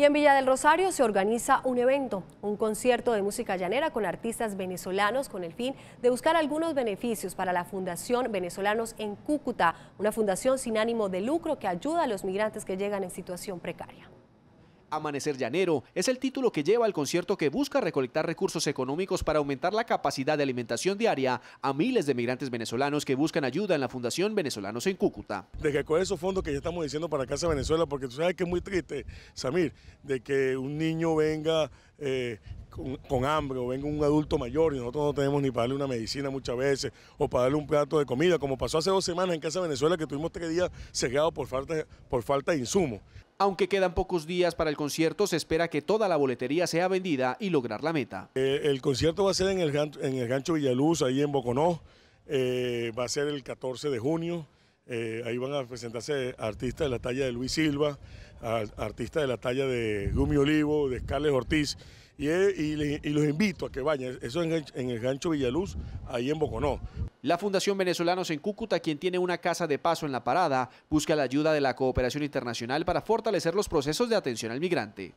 Y en Villa del Rosario se organiza un evento, un concierto de música llanera con artistas venezolanos con el fin de buscar algunos beneficios para la Fundación Venezolanos en Cúcuta, una fundación sin ánimo de lucro que ayuda a los migrantes que llegan en situación precaria. Amanecer Llanero es el título que lleva al concierto que busca recolectar recursos económicos para aumentar la capacidad de alimentación diaria a miles de migrantes venezolanos que buscan ayuda en la Fundación Venezolanos en Cúcuta. De que con esos fondos que ya estamos diciendo para Casa Venezuela, porque tú sabes que es muy triste, Samir, de que un niño venga eh, con, hambre o venga un adulto mayor y nosotros no tenemos ni para darle una medicina muchas veces o para darle un plato de comida, como pasó hace dos semanas en Casa Venezuela que tuvimos tres días cegados por falta, por falta de insumos. Aunque quedan pocos días para el concierto, se espera que toda la boletería sea vendida y lograr la meta. Eh, el concierto va a ser en el, Gancho Villaluz, ahí en Boconó. Eh, va a ser el 14 de junio. Eh, ahí van a presentarse artistas de la talla de Luis Silva, artistas de la talla de Gumi Olivo, de Carles Ortiz y, los invito a que vayan. Eso en, en el Gancho Villaluz, ahí en Boconó. La Fundación Venezolanos en Cúcuta, quien tiene una casa de paso en la parada, busca la ayuda de la cooperación internacional para fortalecer los procesos de atención al migrante.